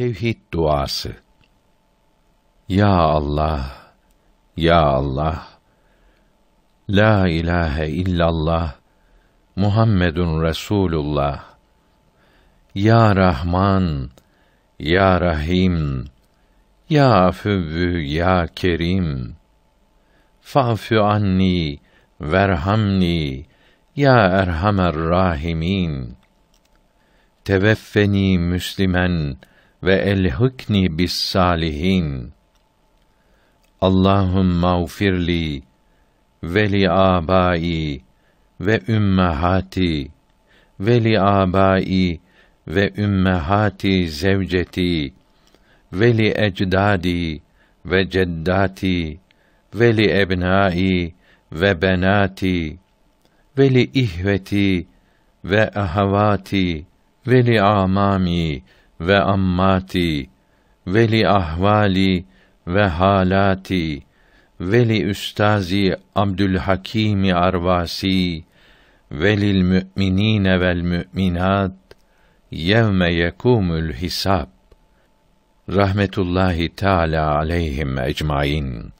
Tevhid duası. Ya Allah, ya Allah. La ilahe illallah. Muhammedun Resulullah. Ya Rahman, ya Rahim. Ya Afüvvü, ya Kerim. Fa'fü anni verhamni ya erhamer rahimin. Teveffeni müslimen ve elhukni bis salihin. Allahum ufirli ve li abai ve ümmehati ve li abai ve ümmehati zevceti ve li ecdadi ve ceddati ve li ebnai ve benati ve li ihveti ve ahavati ve li amami ve ammati veli ahvali ve halati veli üstazi Abdülhakimi Arvasi velil müminin vel müminat yevme yekumul hisab rahmetullahi teala aleyhim ecmaîn